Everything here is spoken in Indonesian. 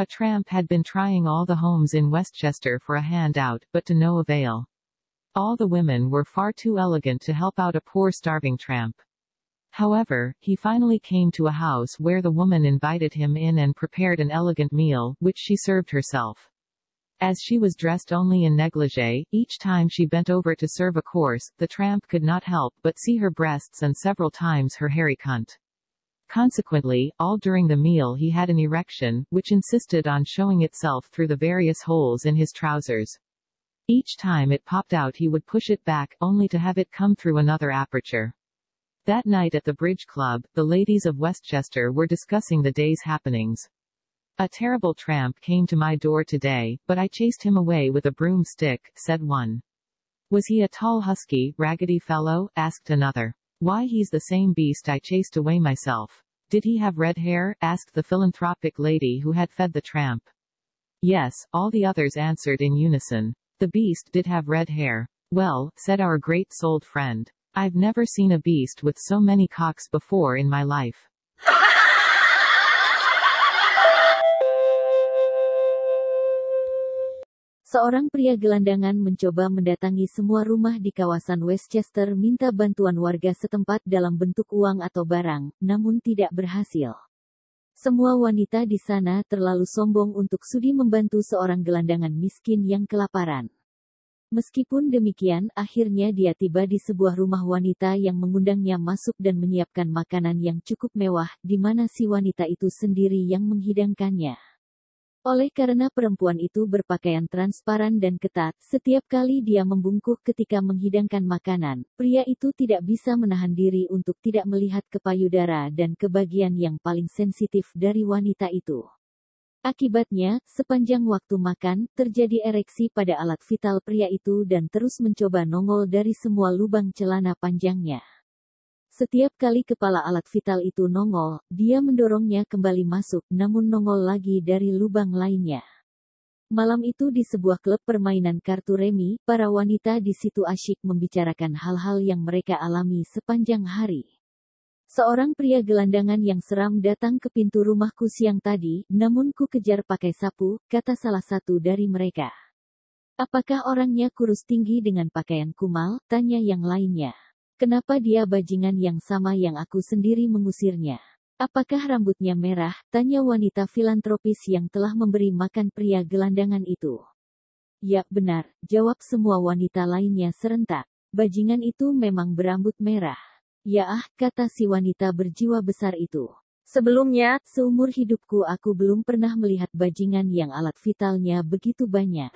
A tramp had been trying all the homes in Westchester for a handout, but to no avail. All the women were far too elegant to help out a poor starving tramp. However, he finally came to a house where the woman invited him in and prepared an elegant meal, which she served herself. As she was dressed only in negligee, each time she bent over to serve a course, the tramp could not help but see her breasts and several times her hairy cunt. Consequently, all during the meal he had an erection, which insisted on showing itself through the various holes in his trousers. Each time it popped out he would push it back, only to have it come through another aperture. That night at the Bridge Club, the ladies of Westchester were discussing the day's happenings. A terrible tramp came to my door today, but I chased him away with a broomstick, said one. Was he a tall husky, raggedy fellow? asked another. Why he's the same beast I chased away myself. Did he have red hair? asked the philanthropic lady who had fed the tramp. Yes, all the others answered in unison. The beast did have red hair. Well, said our great souled friend. I've never seen a beast with so many cocks before in my life. Seorang pria gelandangan mencoba mendatangi semua rumah di kawasan Westchester minta bantuan warga setempat dalam bentuk uang atau barang, namun tidak berhasil. Semua wanita di sana terlalu sombong untuk sudi membantu seorang gelandangan miskin yang kelaparan. Meskipun demikian, akhirnya dia tiba di sebuah rumah wanita yang mengundangnya masuk dan menyiapkan makanan yang cukup mewah, di mana si wanita itu sendiri yang menghidangkannya. Oleh karena perempuan itu berpakaian transparan dan ketat, setiap kali dia membungkuk ketika menghidangkan makanan, pria itu tidak bisa menahan diri untuk tidak melihat ke payudara dan ke bagian yang paling sensitif dari wanita itu. Akibatnya, sepanjang waktu makan, terjadi ereksi pada alat vital pria itu dan terus mencoba nongol dari semua lubang celana panjangnya. Setiap kali kepala alat vital itu nongol, dia mendorongnya kembali masuk, namun nongol lagi dari lubang lainnya. Malam itu di sebuah klub permainan kartu remi, para wanita di situ asyik membicarakan hal-hal yang mereka alami sepanjang hari. Seorang pria gelandangan yang seram datang ke pintu rumahku siang tadi, namun ku kejar pakai sapu, kata salah satu dari mereka. Apakah orangnya kurus tinggi dengan pakaian kumal, tanya yang lainnya. Kenapa dia bajingan yang sama yang aku sendiri mengusirnya? Apakah rambutnya merah? Tanya wanita filantropis yang telah memberi makan pria gelandangan itu. Ya, benar, jawab semua wanita lainnya serentak. Bajingan itu memang berambut merah. Ya ah, kata si wanita berjiwa besar itu. Sebelumnya, seumur hidupku aku belum pernah melihat bajingan yang alat vitalnya begitu banyak.